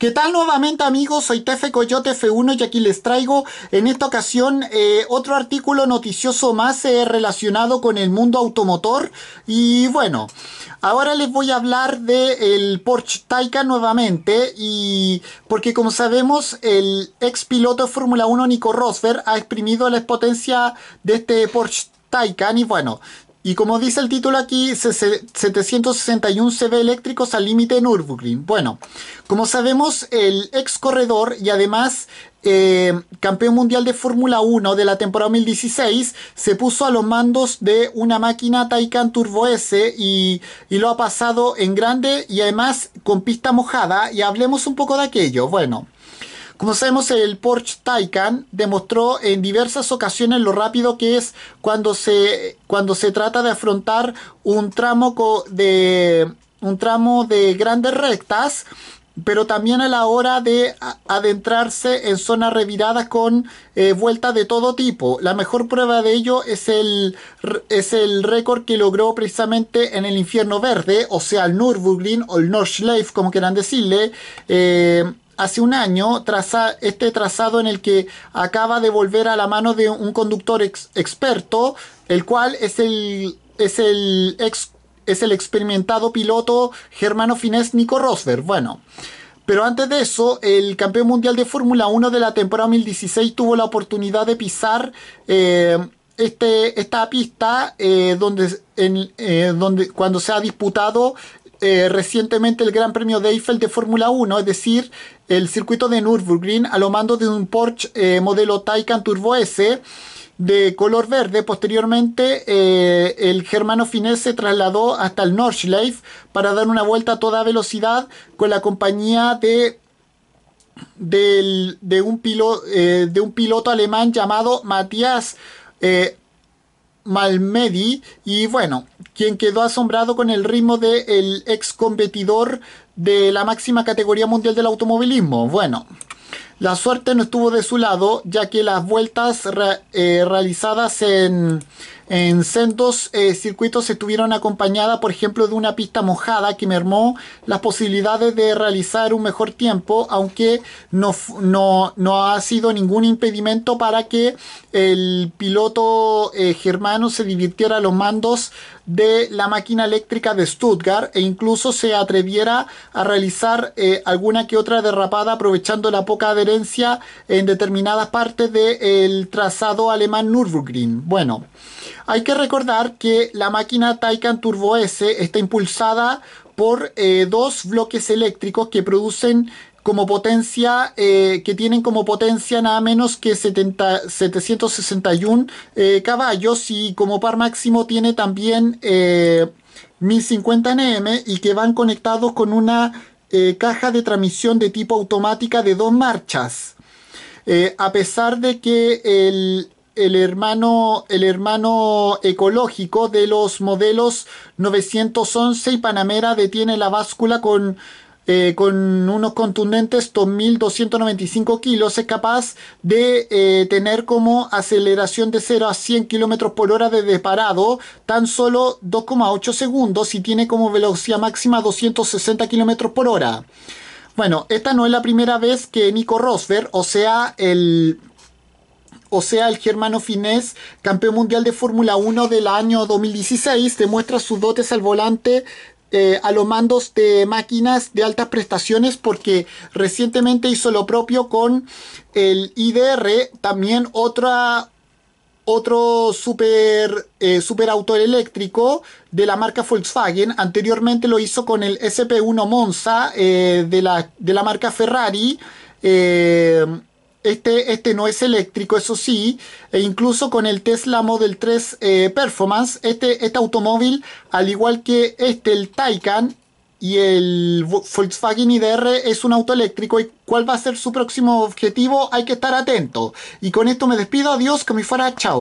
¿Qué tal nuevamente amigos? Soy Tefe Coyote F1 y aquí les traigo en esta ocasión eh, otro artículo noticioso más eh, relacionado con el mundo automotor. Y bueno, ahora les voy a hablar del Porsche Taycan nuevamente y porque como sabemos el ex piloto de Fórmula 1 Nico Rosberg ha exprimido la potencia de este Porsche Taycan y bueno, y como dice el título aquí, 761 CV eléctricos al límite en Nürburgring. Bueno, como sabemos, el ex corredor y además eh, campeón mundial de Fórmula 1 de la temporada 2016 se puso a los mandos de una máquina Taycan Turbo S y, y lo ha pasado en grande y además con pista mojada. Y hablemos un poco de aquello. Bueno. Como sabemos, el Porsche Taycan demostró en diversas ocasiones lo rápido que es cuando se, cuando se trata de afrontar un tramo de, un tramo de grandes rectas pero también a la hora de adentrarse en zonas reviradas con eh, vueltas de todo tipo. La mejor prueba de ello es el, es el récord que logró precisamente en el Infierno Verde, o sea, el Nürburgring o el Nordschleife, como quieran decirle. Eh, hace un año este trazado en el que acaba de volver a la mano de un conductor experto, el cual es el, es el, ex, es el experimentado piloto germano finés Nico Rosberg. Bueno. Pero antes de eso, el campeón mundial de Fórmula 1 de la temporada 2016 tuvo la oportunidad de pisar eh, este, esta pista eh, donde, en, eh, donde, cuando se ha disputado eh, recientemente el Gran Premio de Eiffel de Fórmula 1, es decir, el circuito de Nürburgring a lo mando de un Porsche eh, modelo Taycan Turbo S de color verde. Posteriormente, eh, el germano finés se trasladó hasta el Nordschleife para dar una vuelta a toda velocidad con la compañía de, un, de un, piloto alemán llamado Matías Malmedy y bueno, quien quedó asombrado con el ritmo del ex competidor de la máxima categoría mundial del automovilismo. Bueno, la suerte no estuvo de su lado, ya que las vueltas eh, realizadas en, sendos eh, circuitos estuvieron acompañadas, por ejemplo, de una pista mojada que mermó las posibilidades de realizar un mejor tiempo, aunque no, no, ha sido ningún impedimento para que el piloto eh, germano se divirtiera a los mandos de la máquina eléctrica de Stuttgart e incluso se atreviera a realizar alguna que otra derrapada aprovechando la poca derecha en determinadas partes del trazado alemán Nürburgring. Bueno, hay que recordar que la máquina Taycan Turbo S está impulsada por eh, dos bloques eléctricos que producen como potencia, eh, que tienen como potencia nada menos que 761 eh, caballos y como par máximo tiene también 1050 Nm y que van conectados con una eh, caja de transmisión de tipo automática de dos marchas. Eh, a pesar de que el, el hermano, el hermano ecológico de los modelos 911 y Panamera detiene la báscula con eh, con unos contundentes 2.295 kilos, es capaz de eh, tener como aceleración de 0 a 100 kilómetros por hora desde parado tan solo 2,8 segundos y tiene como velocidad máxima 260 kilómetros por hora. Bueno, esta no es la primera vez que Nico Rosberg, o sea, el o sea, el germano finés, campeón mundial de Fórmula 1 del año 2016, demuestra sus dotes al volante eh, a los mandos de máquinas de altas prestaciones porque recientemente hizo lo propio con el IDR, también otra, otro super, eh, super auto eléctrico de la marca Volkswagen. Anteriormente lo hizo con el SP1 Monza eh, de, la, de, la, marca Ferrari. Este, este, no es eléctrico, eso sí, e incluso con el Tesla Model 3 eh, Performance, este, este, automóvil, al igual que este, el Taycan y el Volkswagen IDR, es un auto eléctrico. ¿Y cuál va a ser su próximo objetivo? Hay que estar atento. Y con esto me despido, adiós, que me fuera, chao.